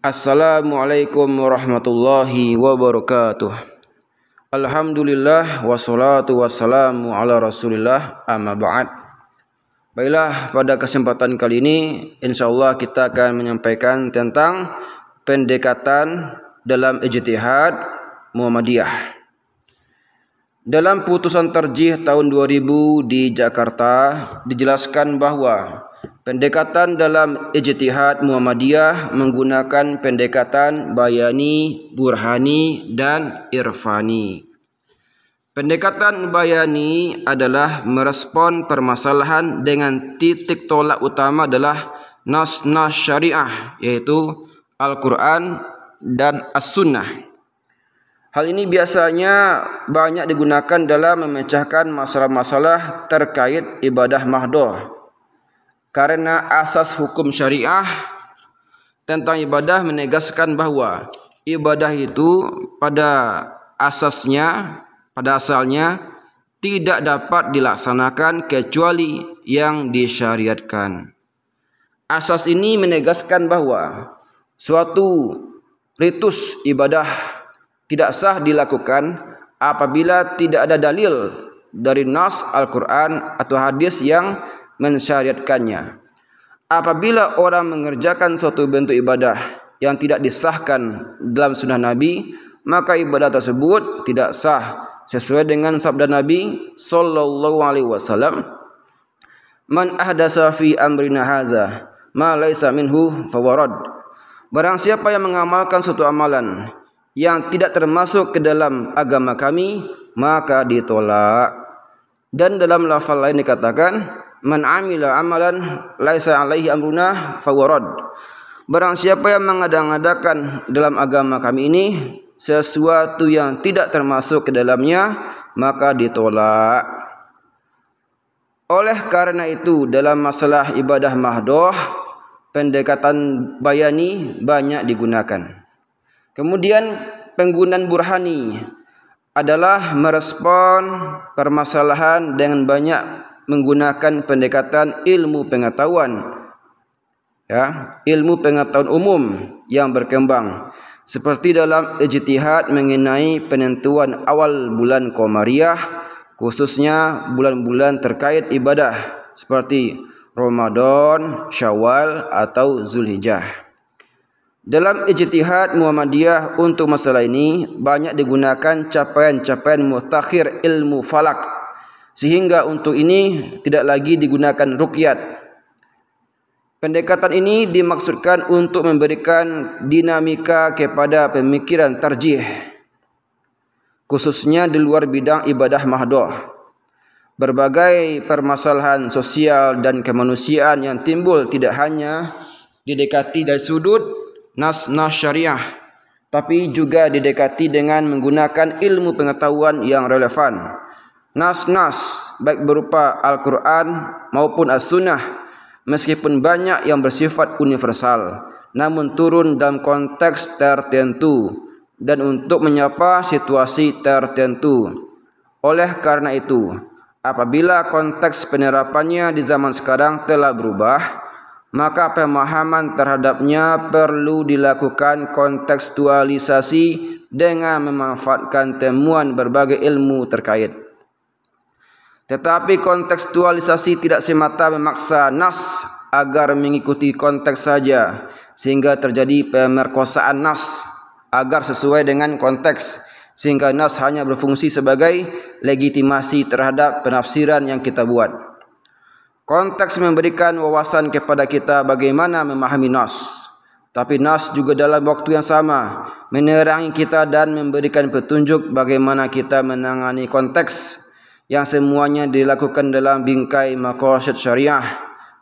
Assalamualaikum warahmatullahi wabarakatuh. Alhamdulillah wassalatu wassalamu ala Rasulillah amma ba'ad. Baiklah pada kesempatan kali ini insyaallah kita akan menyampaikan tentang pendekatan dalam ijtihad Muhammadiyah. Dalam putusan terjih tahun 2000 di Jakarta dijelaskan bahawa Pendekatan dalam ijtihad Muhammadiyah menggunakan pendekatan bayani, burhani dan irfani. Pendekatan bayani adalah merespon permasalahan dengan titik tolak utama adalah nas-nas syariah yaitu Al-Quran dan As-Sunnah. Hal ini biasanya banyak digunakan dalam memecahkan masalah-masalah terkait ibadah mahdoh. Karena asas hukum syariah tentang ibadah menegaskan bahawa ibadah itu pada asasnya, pada asalnya tidak dapat dilaksanakan kecuali yang disyariatkan. Asas ini menegaskan bahawa suatu ritus ibadah tidak sah dilakukan apabila tidak ada dalil dari nas Al-Quran atau hadis yang mensyariatkannya. Apabila orang mengerjakan suatu bentuk ibadah yang tidak disahkan dalam sunnah Nabi, maka ibadah tersebut tidak sah sesuai dengan sabda Nabi sallallahu alaihi wasallam, "Man ahdasa fi amrina hadza ma laisa minhu fawarad." Barang siapa yang mengamalkan suatu amalan yang tidak termasuk ke dalam agama kami, maka ditolak. Dan dalam lafal lain dikatakan, man amila amalan laisa alaihi amruna fawarad barang siapa yang mengadakan dalam agama kami ini sesuatu yang tidak termasuk ke dalamnya maka ditolak oleh karena itu dalam masalah ibadah mahdoh pendekatan bayani banyak digunakan kemudian penggunaan burhani adalah merespon permasalahan dengan banyak menggunakan pendekatan ilmu pengetahuan ya ilmu pengetahuan umum yang berkembang seperti dalam ijtihad mengenai penentuan awal bulan Qomariyah khususnya bulan-bulan terkait ibadah seperti Ramadan, Syawal atau Zulhijjah. Dalam ijtihad Muhammadiyah untuk masalah ini banyak digunakan capaian-capaian mutakhir ilmu falak sehingga untuk ini tidak lagi digunakan rukyat. Pendekatan ini dimaksudkan untuk memberikan dinamika kepada pemikiran tarjih khususnya di luar bidang ibadah mahdoh. Berbagai permasalahan sosial dan kemanusiaan yang timbul tidak hanya didekati dari sudut nas-nas syariah, tapi juga didekati dengan menggunakan ilmu pengetahuan yang relevan nas-nas baik berupa Al-Quran maupun As-Sunnah meskipun banyak yang bersifat universal namun turun dalam konteks tertentu dan untuk menyapa situasi tertentu. Oleh karena itu, apabila konteks penerapannya di zaman sekarang telah berubah, maka pemahaman terhadapnya perlu dilakukan kontekstualisasi dengan memanfaatkan temuan berbagai ilmu terkait. Tetapi kontekstualisasi tidak semata memaksa nas agar mengikuti konteks saja sehingga terjadi pemerkosaan nas agar sesuai dengan konteks sehingga nas hanya berfungsi sebagai legitimasi terhadap penafsiran yang kita buat. Konteks memberikan wawasan kepada kita bagaimana memahami nas. Tapi nas juga dalam waktu yang sama menerangi kita dan memberikan petunjuk bagaimana kita menangani konteks yang semuanya dilakukan dalam bingkai maqasid syariah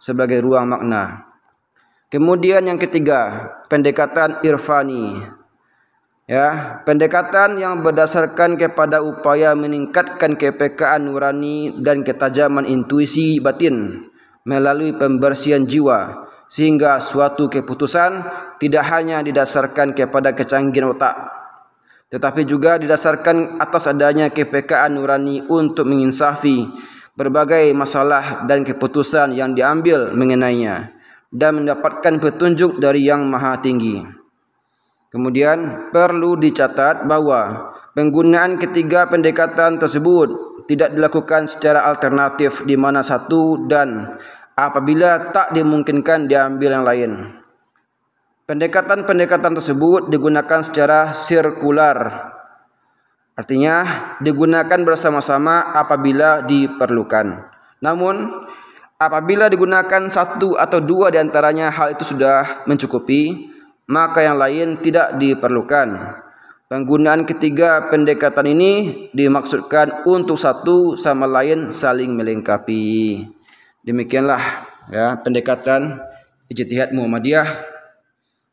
sebagai ruang makna. Kemudian yang ketiga, pendekatan irfani. Ya, pendekatan yang berdasarkan kepada upaya meningkatkan kepekaan nurani dan ketajaman intuisi batin melalui pembersihan jiwa sehingga suatu keputusan tidak hanya didasarkan kepada kecanggihan otak tetapi juga didasarkan atas adanya kepekaan nurani untuk menginsafi berbagai masalah dan keputusan yang diambil mengenainya dan mendapatkan petunjuk dari Yang Maha Tinggi. Kemudian perlu dicatat bahwa penggunaan ketiga pendekatan tersebut tidak dilakukan secara alternatif di mana satu dan apabila tak dimungkinkan diambil yang lain. Pendekatan-pendekatan tersebut digunakan secara sirkular. Artinya digunakan bersama-sama apabila diperlukan. Namun apabila digunakan satu atau dua diantaranya hal itu sudah mencukupi, maka yang lain tidak diperlukan. Penggunaan ketiga pendekatan ini dimaksudkan untuk satu sama lain saling melengkapi. Demikianlah ya pendekatan ijtihad Muhammadiyah